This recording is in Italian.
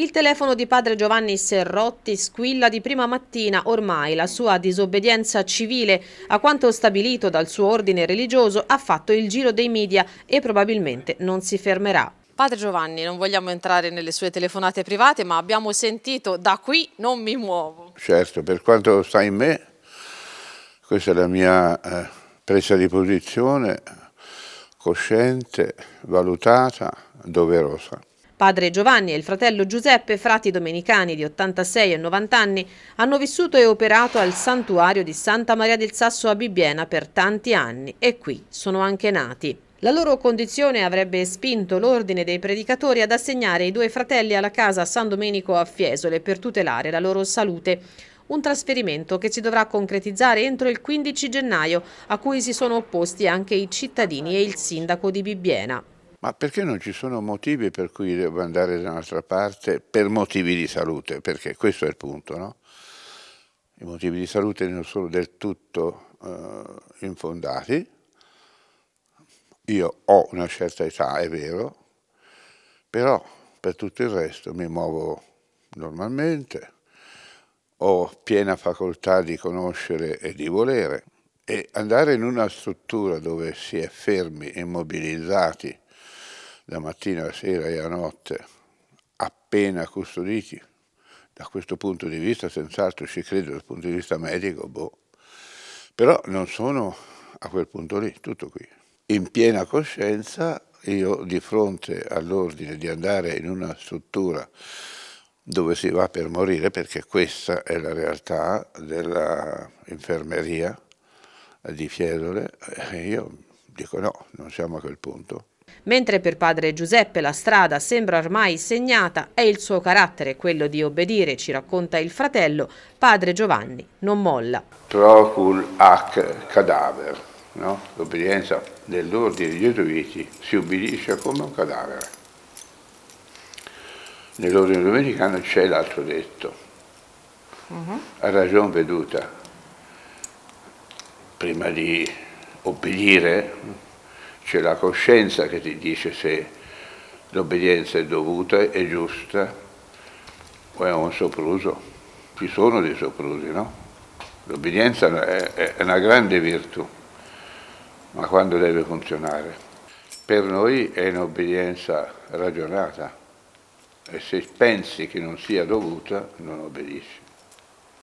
Il telefono di padre Giovanni Serrotti squilla di prima mattina ormai la sua disobbedienza civile a quanto stabilito dal suo ordine religioso ha fatto il giro dei media e probabilmente non si fermerà. Padre Giovanni, non vogliamo entrare nelle sue telefonate private, ma abbiamo sentito da qui non mi muovo. Certo, per quanto sta in me, questa è la mia eh, presa di posizione cosciente, valutata, doverosa. Padre Giovanni e il fratello Giuseppe, frati domenicani di 86 e 90 anni, hanno vissuto e operato al santuario di Santa Maria del Sasso a Bibbiena per tanti anni e qui sono anche nati. La loro condizione avrebbe spinto l'ordine dei predicatori ad assegnare i due fratelli alla casa San Domenico a Fiesole per tutelare la loro salute. Un trasferimento che si dovrà concretizzare entro il 15 gennaio, a cui si sono opposti anche i cittadini e il sindaco di Bibbiena. Ma perché non ci sono motivi per cui devo andare da un'altra parte per motivi di salute? Perché questo è il punto, no? I motivi di salute non sono del tutto eh, infondati. Io ho una certa età, è vero, però per tutto il resto mi muovo normalmente, ho piena facoltà di conoscere e di volere. E andare in una struttura dove si è fermi, immobilizzati, da mattina a sera e a notte, appena custoditi, da questo punto di vista senz'altro ci credo, dal punto di vista medico, boh. Però non sono a quel punto lì, tutto qui. In piena coscienza io di fronte all'ordine di andare in una struttura dove si va per morire, perché questa è la realtà dell'infermeria di Fiesole, eh, io dico no, non siamo a quel punto. Mentre per padre Giuseppe la strada sembra ormai segnata, è il suo carattere quello di obbedire, ci racconta il fratello, padre Giovanni non molla. Procul ac cadaver, no? l'obbedienza dell'ordine gesuiti si obbedisce come un cadavere. Nell'ordine domenicano c'è l'altro detto, uh mhm. -huh. a ragion veduta, prima di obbedire c'è la coscienza che ti dice se l'obbedienza è dovuta, è giusta o è un sopruso. Ci sono dei soprusi, no? L'obbedienza è, una grande virtù, ma quando deve funzionare? Per noi è un'obbedienza ragionata e se pensi che non sia dovuta non obbedisci.